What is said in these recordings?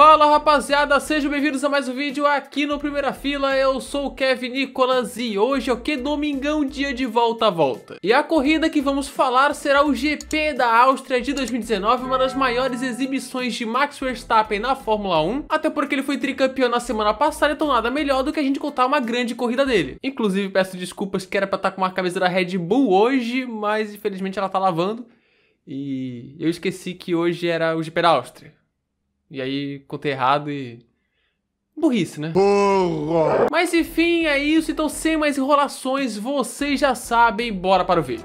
Fala rapaziada, sejam bem-vindos a mais um vídeo aqui no Primeira Fila, eu sou o Kevin Nicolas e hoje é o que domingão dia de volta a volta. E a corrida que vamos falar será o GP da Áustria de 2019, uma das maiores exibições de Max Verstappen na Fórmula 1, até porque ele foi tricampeão na semana passada, então nada melhor do que a gente contar uma grande corrida dele. Inclusive peço desculpas que era pra estar tá com uma camisa da Red Bull hoje, mas infelizmente ela tá lavando. E eu esqueci que hoje era o GP da Áustria. E aí contei errado e. Burrice, né? Burro! Mas enfim, é isso. Então, sem mais enrolações, vocês já sabem, bora para o vídeo.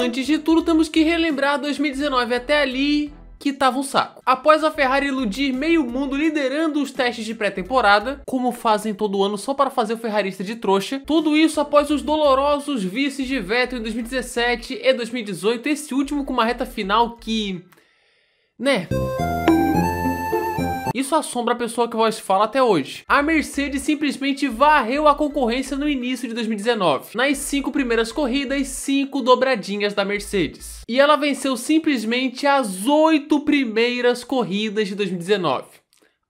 Antes de tudo, temos que relembrar 2019 até ali que tava um saco. Após a Ferrari iludir meio mundo liderando os testes de pré-temporada, como fazem todo ano só para fazer o ferrarista de trouxa, tudo isso após os dolorosos vices de Vettel em 2017 e 2018, esse último com uma reta final que... né... Isso assombra a pessoa que voz fala até hoje. A Mercedes simplesmente varreu a concorrência no início de 2019, nas cinco primeiras corridas, cinco dobradinhas da Mercedes. E ela venceu simplesmente as oito primeiras corridas de 2019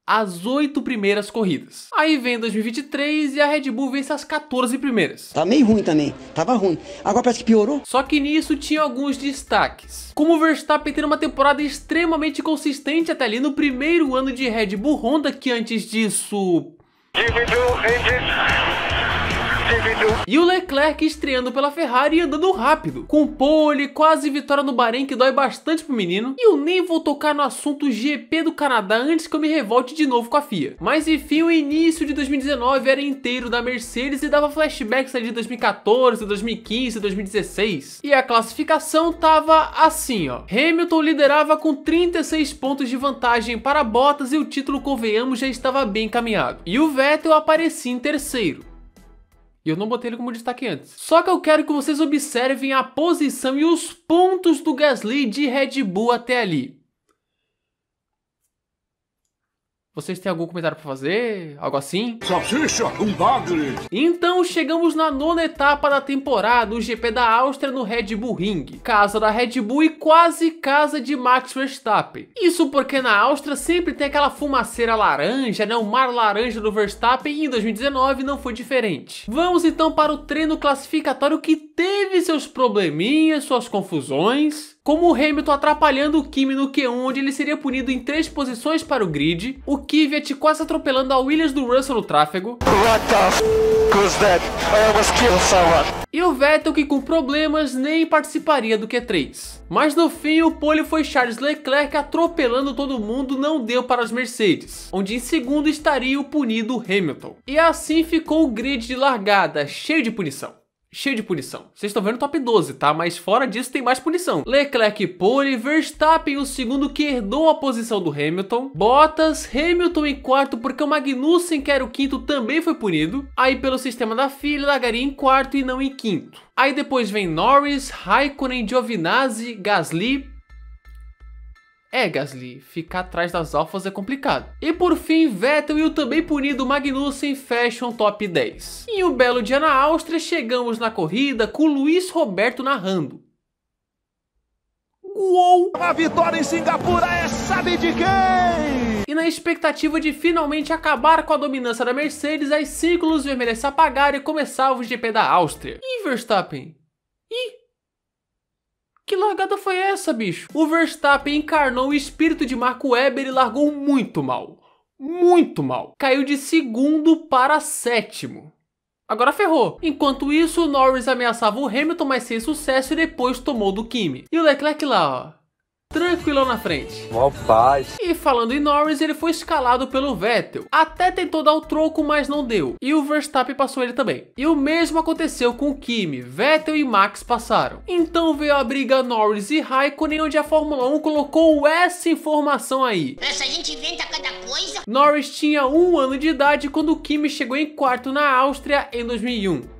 as oito primeiras corridas. Aí vem 2023 e a Red Bull vence as 14 primeiras. Tá meio ruim também, tava ruim. Agora parece que piorou. Só que nisso tinha alguns destaques. Como o Verstappen tendo uma temporada extremamente consistente até ali no primeiro ano de Red Bull Honda, que antes disso... E o Leclerc estreando pela Ferrari e andando rápido, com pole, quase vitória no Bahrein que dói bastante pro menino, e eu nem vou tocar no assunto GP do Canadá antes que eu me revolte de novo com a FIA. Mas enfim, o início de 2019 era inteiro da Mercedes e dava flashbacks ali de 2014, 2015, 2016. E a classificação tava assim ó, Hamilton liderava com 36 pontos de vantagem para Bottas e o título convenhamos já estava bem encaminhado. E o Vettel aparecia em terceiro. E eu não botei ele como destaque antes. Só que eu quero que vocês observem a posição e os pontos do Gasly de Red Bull até ali. Vocês têm algum comentário para fazer? Algo assim? Salsicha, um bagre! Então chegamos na nona etapa da temporada, o GP da Áustria no Red Bull Ring. Casa da Red Bull e quase casa de Max Verstappen. Isso porque na Áustria sempre tem aquela fumaceira laranja, né? O mar laranja do Verstappen e em 2019 não foi diferente. Vamos então para o treino classificatório que teve seus probleminhas, suas confusões como o Hamilton atrapalhando o Kimi no Q1, onde ele seria punido em três posições para o grid, o Kvyat quase atropelando a Williams do Russell no tráfego. What the f was that? I almost killed someone. E o Vettel que com problemas nem participaria do Q3. Mas no fim o pole foi Charles Leclerc atropelando todo mundo não deu para as Mercedes, onde em segundo estaria o punido Hamilton. E assim ficou o grid de largada, cheio de punição cheio de punição. Vocês estão vendo o top 12, tá? Mas fora disso tem mais punição. Leclerc pole, Verstappen o segundo que herdou a posição do Hamilton, Bottas, Hamilton em quarto porque o Magnussen que era o quinto também foi punido, aí pelo sistema da filha largaria em quarto e não em quinto. Aí depois vem Norris, Raikkonen, Giovinazzi, Gasly, é, Gasly, ficar atrás das alfas é complicado. E por fim, Vettel e o também punido Magnussen fecham top 10. Em um belo dia na Áustria, chegamos na corrida com Luiz Roberto narrando. Uou! A vitória em Singapura é sabe de quem? E na expectativa de finalmente acabar com a dominância da Mercedes, as círculos vermelhas se apagaram e começava o GP da Áustria. E Verstappen? E que largada foi essa, bicho? O Verstappen encarnou o espírito de Marco Webber e largou muito mal. Muito mal. Caiu de segundo para sétimo. Agora ferrou. Enquanto isso, o Norris ameaçava o Hamilton, mas sem sucesso e depois tomou do Kimi. E o Leclerc lá, ó tranquilo na frente. Mó paz. E falando em Norris, ele foi escalado pelo Vettel. Até tentou dar o troco, mas não deu. E o Verstappen passou ele também. E o mesmo aconteceu com o Kimi. Vettel e Max passaram. Então veio a briga Norris e Raikkonen, onde a Fórmula 1 colocou essa informação aí. Essa gente inventa cada coisa. Norris tinha um ano de idade quando o Kimi chegou em quarto na Áustria em 2001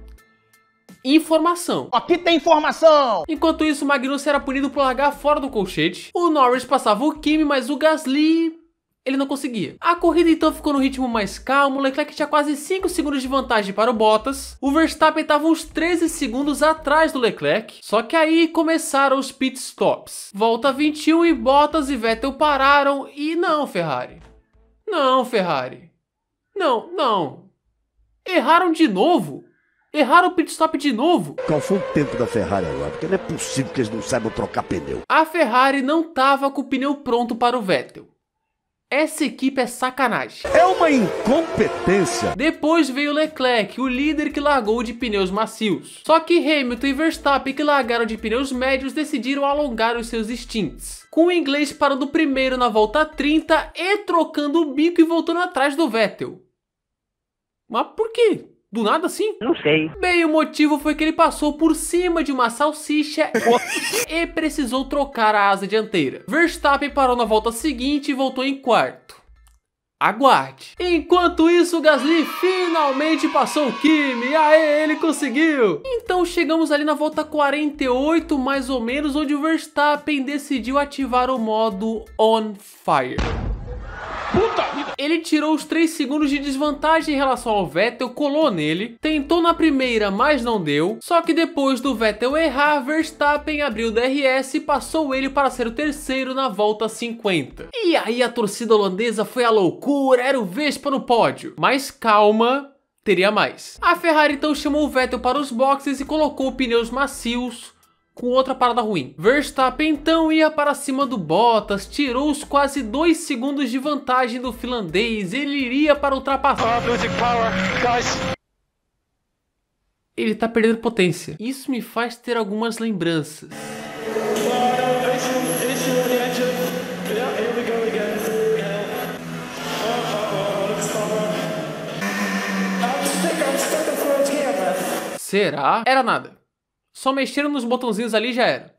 informação. Aqui tem informação! Enquanto isso, Magnus era punido por largar fora do colchete. O Norris passava o Kimi, mas o Gasly ele não conseguia. A corrida então ficou no ritmo mais calmo, Leclerc tinha quase 5 segundos de vantagem para o Bottas, o Verstappen estava uns 13 segundos atrás do Leclerc, só que aí começaram os pit stops. Volta 21 e Bottas e Vettel pararam e não, Ferrari. Não, Ferrari. Não, não. Erraram de novo? Erraram o pit stop de novo. Qual foi o tempo da Ferrari agora? Porque não é possível que eles não saibam trocar pneu. A Ferrari não tava com o pneu pronto para o Vettel. Essa equipe é sacanagem. É uma incompetência. Depois veio Leclerc, o líder que largou de pneus macios. Só que Hamilton e Verstappen, que largaram de pneus médios, decidiram alongar os seus stints. Com o inglês parando primeiro na volta 30 e trocando o bico e voltando atrás do Vettel. Mas por quê? Do nada assim? Não sei. Bem, o motivo foi que ele passou por cima de uma salsicha e precisou trocar a asa dianteira. Verstappen parou na volta seguinte e voltou em quarto. Aguarde. Enquanto isso, Gasly finalmente passou o Kimi. Aê, ele conseguiu. Então chegamos ali na volta 48, mais ou menos, onde o Verstappen decidiu ativar o modo On Fire. Puta vida! Ele tirou os 3 segundos de desvantagem em relação ao Vettel, colou nele, tentou na primeira, mas não deu. Só que depois do Vettel errar, Verstappen abriu o DRS e passou ele para ser o terceiro na volta 50. E aí a torcida holandesa foi a loucura, era o Vespa no pódio. Mas calma, teria mais. A Ferrari então chamou o Vettel para os boxes e colocou pneus macios, com outra parada ruim. Verstappen então ia para cima do Bottas, tirou os quase 2 segundos de vantagem do finlandês, ele iria para ultrapassar. Ah, ele está perdendo potência. Isso me faz ter algumas lembranças. Será? Era nada. Só mexeram nos botãozinhos ali e já era.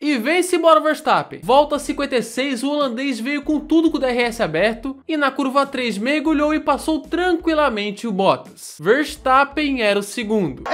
E vence embora o Verstappen. Volta 56, o holandês veio com tudo com o DRS aberto e na curva 3 mergulhou e passou tranquilamente o Bottas. Verstappen era o segundo.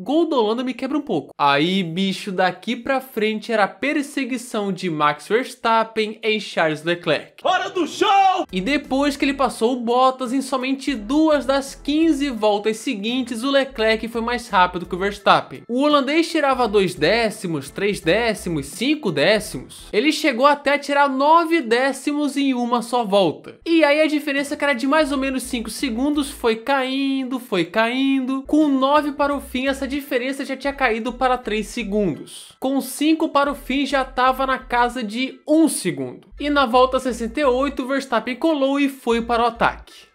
Gol da Holanda me quebra um pouco. Aí, bicho, daqui pra frente era a perseguição de Max Verstappen em Charles Leclerc. Hora do show! E depois que ele passou o Bottas em somente duas das 15 voltas seguintes, o Leclerc foi mais rápido que o Verstappen. O holandês tirava dois décimos, três décimos, cinco décimos. Ele chegou até a tirar nove décimos em uma só volta. E aí a diferença que era de mais ou menos cinco segundos foi caindo, foi caindo. Com nove para o fim, essa diferença já tinha caído para 3 segundos. Com 5 para o fim já estava na casa de 1 segundo. E na volta 68, Verstappen colou e foi para o ataque.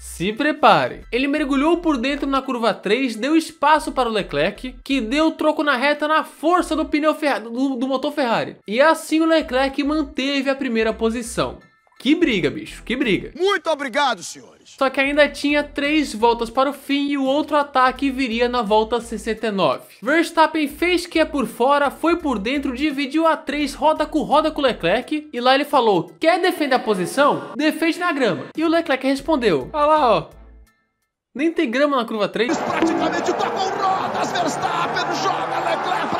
Se prepare. Ele mergulhou por dentro na curva 3, deu espaço para o Leclerc, que deu troco na reta na força do pneu do, do motor Ferrari. E assim o Leclerc manteve a primeira posição. Que briga, bicho, que briga. Muito obrigado, senhores. Só que ainda tinha três voltas para o fim e o outro ataque viria na volta 69. Verstappen fez que é por fora, foi por dentro, dividiu a três roda com roda com o Leclerc e lá ele falou, quer defender a posição? Defende na grama. E o Leclerc respondeu, olha lá, ó. Nem tem grama na curva 3. Praticamente tapam rodas, Verstappen joga Leclerc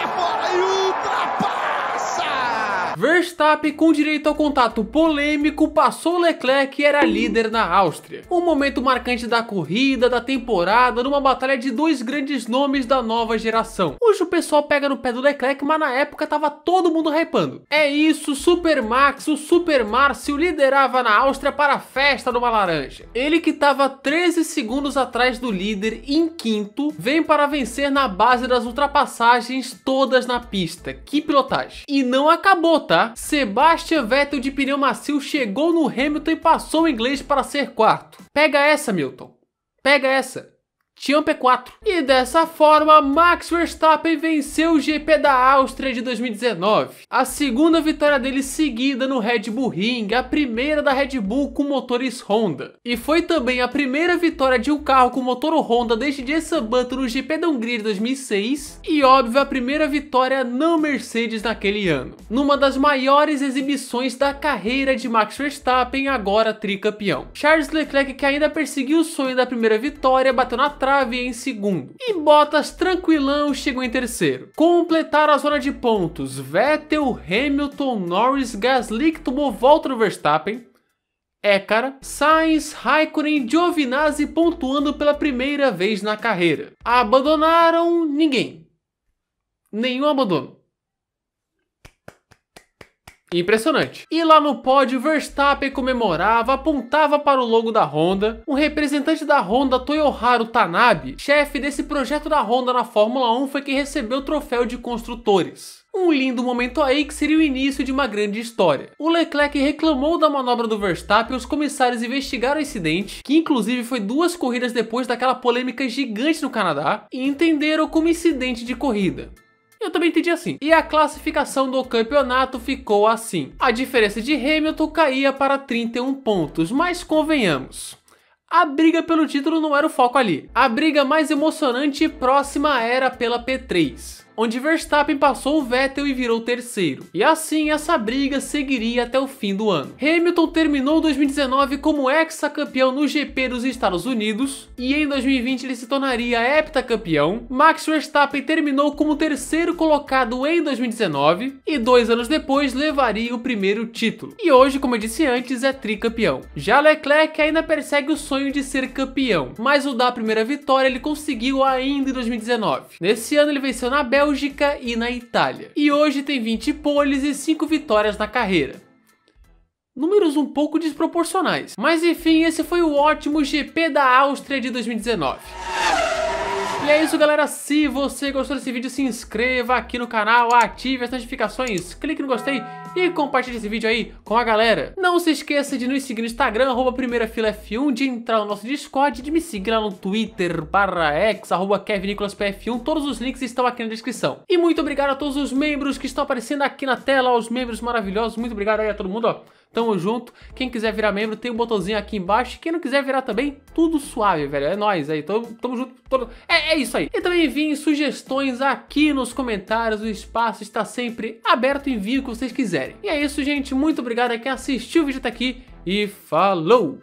Verstappen, com direito ao contato polêmico, passou Leclerc que era líder na Áustria. Um momento marcante da corrida, da temporada, numa batalha de dois grandes nomes da nova geração. Hoje o pessoal pega no pé do Leclerc, mas na época tava todo mundo hypando. É isso, Super Max, o Super Márcio liderava na Áustria para a festa numa laranja. Ele que tava 13 segundos atrás do líder em quinto, vem para vencer na base das ultrapassagens todas na pista. Que pilotagem! E não acabou, Tá? Sebastian Vettel de pneu macio chegou no Hamilton e passou o inglês para ser quarto. Pega essa, Milton. Pega essa tinham P4. E dessa forma, Max Verstappen venceu o GP da Áustria de 2019. A segunda vitória dele seguida no Red Bull Ring, a primeira da Red Bull com motores Honda. E foi também a primeira vitória de um carro com motor Honda desde Jason Button no GP da Hungria de 2006. E óbvio, a primeira vitória não Mercedes naquele ano. Numa das maiores exibições da carreira de Max Verstappen, agora tricampeão. Charles Leclerc, que ainda perseguiu o sonho da primeira vitória, bateu na trave trave em segundo. E Bottas tranquilão chegou em terceiro. Completaram a zona de pontos Vettel, Hamilton, Norris, Gasly que tomou volta no Verstappen. Écara, Sainz, Raikkonen e Giovinazzi pontuando pela primeira vez na carreira. Abandonaram ninguém. Nenhum abandono. Impressionante. E lá no pódio, Verstappen comemorava, apontava para o logo da Honda. Um representante da Honda, Toyoharu Tanabe, chefe desse projeto da Honda na Fórmula 1, foi quem recebeu o troféu de construtores. Um lindo momento aí que seria o início de uma grande história. O Leclerc reclamou da manobra do Verstappen, os comissários investigaram o incidente, que inclusive foi duas corridas depois daquela polêmica gigante no Canadá, e entenderam como incidente de corrida. Eu também entendi assim. E a classificação do campeonato ficou assim. A diferença de Hamilton caía para 31 pontos, mas convenhamos. A briga pelo título não era o foco ali. A briga mais emocionante e próxima era pela P3 onde Verstappen passou o Vettel e virou terceiro. E assim essa briga seguiria até o fim do ano. Hamilton terminou 2019 como hexacampeão no GP dos Estados Unidos e em 2020 ele se tornaria heptacampeão. Max Verstappen terminou como terceiro colocado em 2019 e dois anos depois levaria o primeiro título. E hoje, como eu disse antes, é tricampeão. Já Leclerc ainda persegue o sonho de ser campeão, mas o da primeira vitória ele conseguiu ainda em 2019. Nesse ano ele venceu na Bélgica Bélgica e na Itália. E hoje tem 20 poles e 5 vitórias na carreira números um pouco desproporcionais. Mas enfim, esse foi o ótimo GP da Áustria de 2019. E é isso galera, se você gostou desse vídeo, se inscreva aqui no canal, ative as notificações, clique no gostei e compartilhe esse vídeo aí com a galera. Não se esqueça de nos seguir no Instagram, arroba primeirafilaf1, de entrar no nosso Discord, de me seguir lá no Twitter, barra X, arroba 1 todos os links estão aqui na descrição. E muito obrigado a todos os membros que estão aparecendo aqui na tela, aos membros maravilhosos, muito obrigado aí a todo mundo, ó. Tamo junto. Quem quiser virar membro, tem um botãozinho aqui embaixo. Quem não quiser virar também, tudo suave, velho. É nóis aí. Tamo, tamo junto. Todo... É, é isso aí. E também enviem sugestões aqui nos comentários. O espaço está sempre aberto. Enviem o que vocês quiserem. E é isso, gente. Muito obrigado a quem assistiu o vídeo até aqui. E falou!